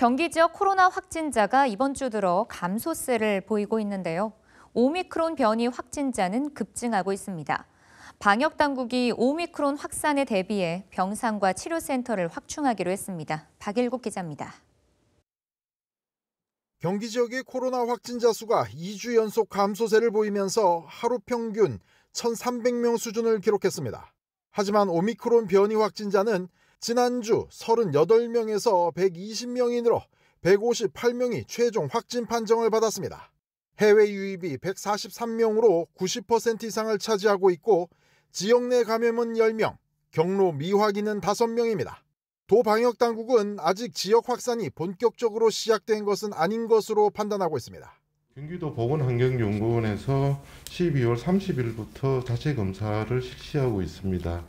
경기 지역 코로나 확진자가 이번 주 들어 감소세를 보이고 있는데요. 오미크론 변이 확진자는 급증하고 있습니다. 방역 당국이 오미크론 확산에 대비해 병상과 치료센터를 확충하기로 했습니다. 박일국 기자입니다. 경기 지역의 코로나 확진자 수가 2주 연속 감소세를 보이면서 하루 평균 1,300명 수준을 기록했습니다. 하지만 오미크론 변이 확진자는 지난주 38명에서 120명이 늘어 158명이 최종 확진 판정을 받았습니다. 해외 유입이 143명으로 90% 이상을 차지하고 있고 지역 내 감염은 10명, 경로 미확인은 5명입니다. 도 방역 당국은 아직 지역 확산이 본격적으로 시작된 것은 아닌 것으로 판단하고 있습니다. 경기도 보건환경연구원에서 12월 30일부터 자체 검사를 실시하고 있습니다.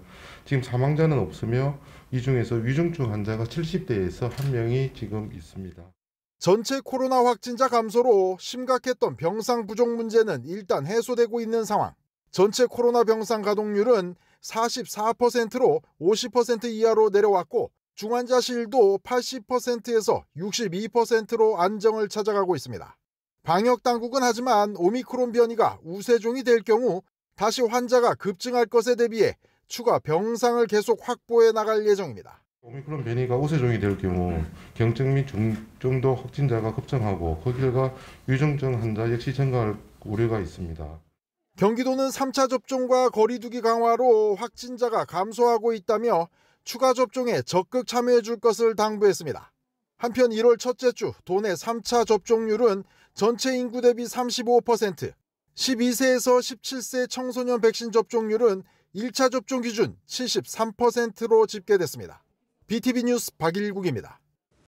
지금 사망자는 없으며 이 중에서 위중증 환자가 70대에서 한 명이 지금 있습니다. 전체 코로나 확진자 감소로 심각했던 병상 부족 문제는 일단 해소되고 있는 상황. 전체 코로나 병상 가동률은 44%로 50% 이하로 내려왔고 중환자실도 80%에서 62%로 안정을 찾아가고 있습니다. 방역 당국은 하지만 오미크론 변이가 우세종이 될 경우 다시 환자가 급증할 것에 대비해 추가 병상을 계속 확보해 나갈 예정입니다. 오미크론 변이가 우세종이 될 경우 네. 경증 및 중증도 확진자가 급증하고 그 결과 위증증 환자 역시 증가할 우려가 있습니다. 경기도는 3차 접종과 거리두기 강화로 확진자가 감소하고 있다며 추가 접종에 적극 참여해 줄 것을 당부했습니다. 한편 1월 첫째 주 도내 3차 접종률은 전체 인구 대비 35%, 12세에서 17세 청소년 백신 접종률은 1차 접종 기준 73%로 집계됐습니다. BTV 뉴스 박일국입니다.